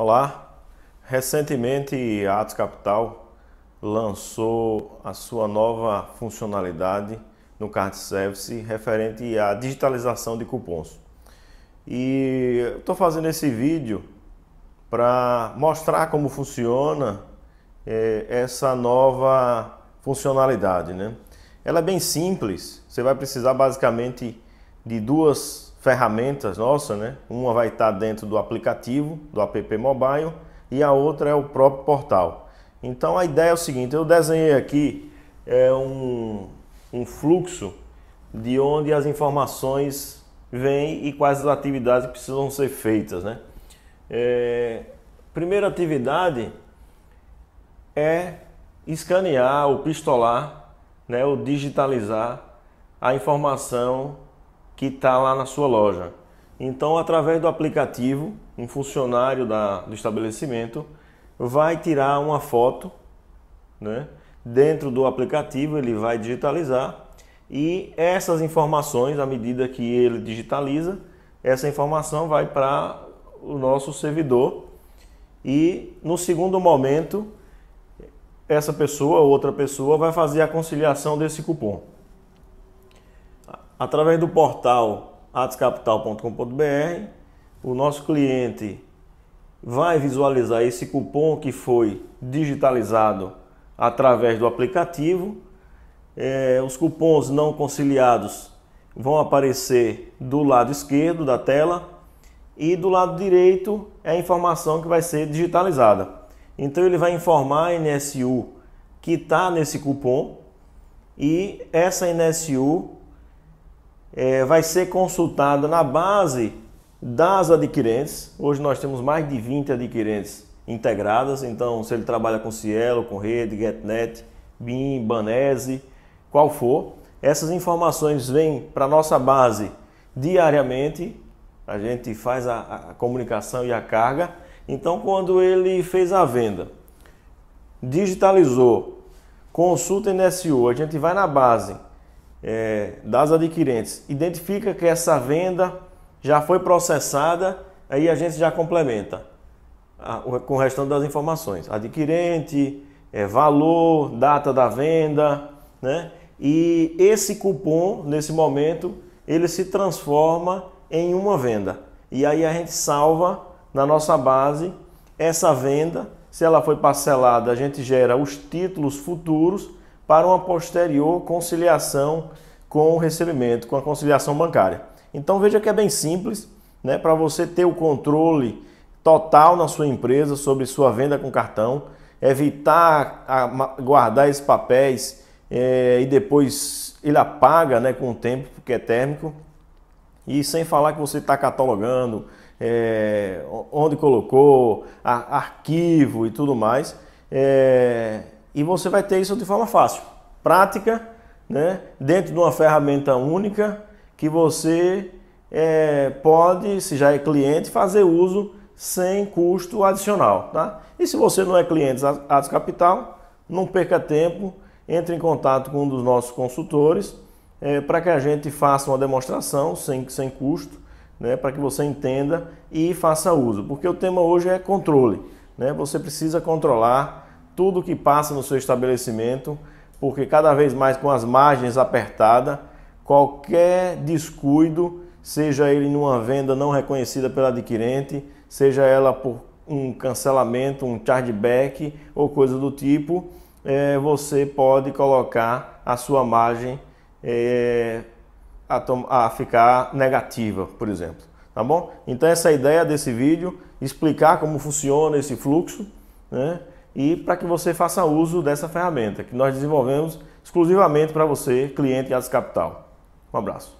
Olá! Recentemente, a Atos Capital lançou a sua nova funcionalidade no Card Service referente à digitalização de cupons. E estou fazendo esse vídeo para mostrar como funciona é, essa nova funcionalidade. Né? Ela é bem simples, você vai precisar basicamente de duas ferramentas nossas, né? Uma vai estar dentro do aplicativo, do app mobile, e a outra é o próprio portal. Então a ideia é o seguinte, eu desenhei aqui é, um, um fluxo de onde as informações vêm e quais as atividades precisam ser feitas, né? É, primeira atividade é escanear ou pistolar, né, ou digitalizar a informação que está lá na sua loja. Então, através do aplicativo, um funcionário da, do estabelecimento vai tirar uma foto, né? dentro do aplicativo, ele vai digitalizar e essas informações, à medida que ele digitaliza, essa informação vai para o nosso servidor e no segundo momento, essa pessoa, outra pessoa, vai fazer a conciliação desse cupom através do portal atscapital.com.br, o nosso cliente vai visualizar esse cupom que foi digitalizado através do aplicativo. É, os cupons não conciliados vão aparecer do lado esquerdo da tela e do lado direito é a informação que vai ser digitalizada. Então ele vai informar a NSU que está nesse cupom e essa NSU é, vai ser consultada na base das adquirentes. Hoje nós temos mais de 20 adquirentes integradas, então se ele trabalha com Cielo, com Rede, GetNet, BIM, Banese, qual for, essas informações vêm para a nossa base diariamente, a gente faz a, a comunicação e a carga. Então quando ele fez a venda, digitalizou, consulta NSU, a gente vai na base é, das adquirentes identifica que essa venda já foi processada, aí a gente já complementa a, com o restante das informações: adquirente, é, valor, data da venda, né? E esse cupom, nesse momento, ele se transforma em uma venda. E aí a gente salva na nossa base essa venda. Se ela foi parcelada, a gente gera os títulos futuros para uma posterior conciliação com o recebimento, com a conciliação bancária. Então veja que é bem simples, né, para você ter o controle total na sua empresa sobre sua venda com cartão, evitar guardar esses papéis é, e depois ele apaga né, com o tempo, porque é térmico, e sem falar que você está catalogando, é, onde colocou, a, arquivo e tudo mais. É, e você vai ter isso de forma fácil, prática, né? dentro de uma ferramenta única que você é, pode, se já é cliente, fazer uso sem custo adicional. Tá? E se você não é cliente Atos Capital, não perca tempo, entre em contato com um dos nossos consultores é, para que a gente faça uma demonstração sem, sem custo, né, para que você entenda e faça uso. Porque o tema hoje é controle. Né? Você precisa controlar tudo que passa no seu estabelecimento, porque cada vez mais com as margens apertadas, qualquer descuido, seja ele numa venda não reconhecida pela adquirente, seja ela por um cancelamento, um chargeback ou coisa do tipo, é, você pode colocar a sua margem é, a, a ficar negativa, por exemplo. Tá bom? Então essa é a ideia desse vídeo, explicar como funciona esse fluxo, né? e para que você faça uso dessa ferramenta que nós desenvolvemos exclusivamente para você, cliente de Capital. Um abraço.